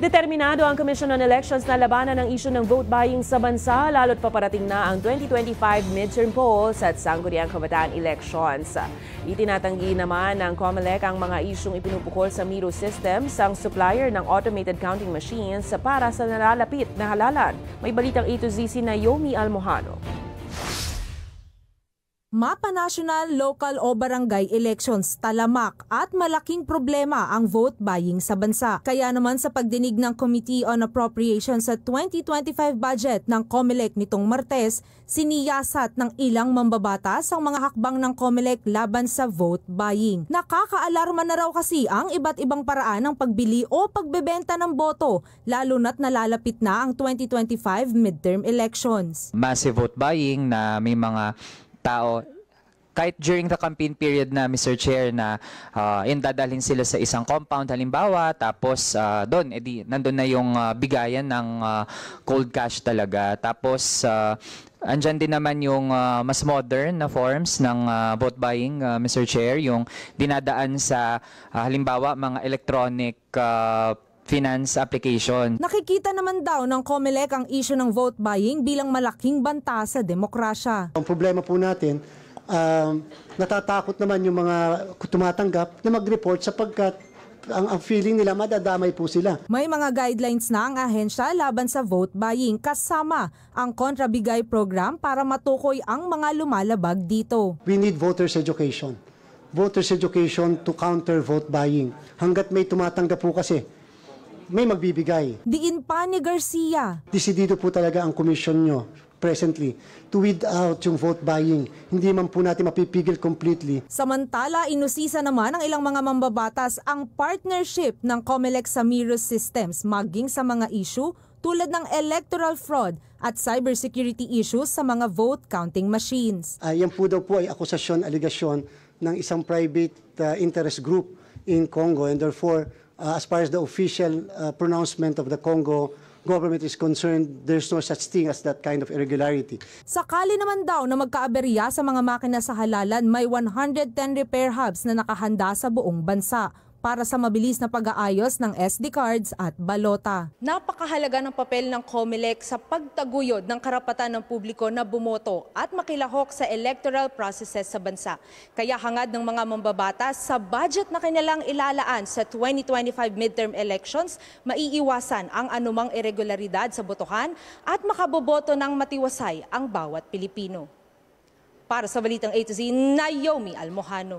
Determinado ang Commission on Elections na labanan ang isyu ng vote buying sa bansa lalo't paparating na ang 2025 midterm polls at sangguniang kabataan elections. Itinatanggi naman ng COMELEC ang mga isyung ipinupukol sa Miro System sang supplier ng automated counting machines para sa nalalapit na halalan. May balitang A to Z si Naomi Almohano. Mapa National, Local o Barangay Elections talamak at malaking problema ang vote buying sa bansa. Kaya naman sa pagdinig ng Committee on Appropriations sa 2025 budget ng COMELEC nitong Martes, siniyasat ng ilang mambabatas ang mga hakbang ng COMELEC laban sa vote buying. Nakakaalarma na raw kasi ang iba't ibang paraan ng pagbili o pagbebenta ng boto, lalo na't nalalapit na ang 2025 midterm elections. Massive vote buying na may mga tao kahit during the campaign period na Mr. Chair na uh, indadalhin sila sa isang compound halimbawa tapos uh, doon edi eh, nandoon na yung uh, bigayan ng uh, cold cash talaga tapos uh, Andyan din naman yung uh, mas modern na forms ng uh, vote buying, uh, Mr. Chair, yung dinadaan sa uh, halimbawa mga electronic uh, finance application. Nakikita naman daw ng COMELEC ang issue ng vote buying bilang malaking banta sa demokrasya. Ang problema po natin, um, natatakot naman yung mga tumatanggap na mag-report sapagkat ang, ang feeling nila madadamay po sila. May mga guidelines na ang ahensya laban sa vote buying kasama ang kontrabigay program para matukoy ang mga lumalabag dito. We need voters education. Voters education to counter vote buying. Hanggat may tumatanggap po kasi, may magbibigay. Diin pa ni Garcia. Desidido po talaga ang komisyon nyo presently to weed out yung vote buying. Hindi man po natin mapipigil completely. Samantala, inusisa naman ng ilang mga mambabatas ang partnership ng COMELEC sa Mirror Systems maging sa mga issue tulad ng electoral fraud at cybersecurity issues sa mga vote counting machines. Uh, yan po daw po ay akusasyon, aligasyon ng isang private uh, interest group in Congo and therefore uh, as far as the official uh, pronouncement of the Congo government is concerned, there's no such thing as that kind of irregularity. Sakali naman daw na magkaaberya sa mga makina sa halalan, may 110 repair hubs na nakahanda sa buong bansa para sa mabilis na pag-aayos ng SD cards at balota. Napakahalaga ng papel ng COMELEC sa pagtaguyod ng karapatan ng publiko na bumoto at makilahok sa electoral processes sa bansa. Kaya hangad ng mga mambabatas sa budget na kanilang ilalaan sa 2025 midterm elections, maiiwasan ang anumang irregularidad sa botohan at makaboboto ng matiwasay ang bawat Pilipino. Para sa Balitang A to Z, Naomi Almohano.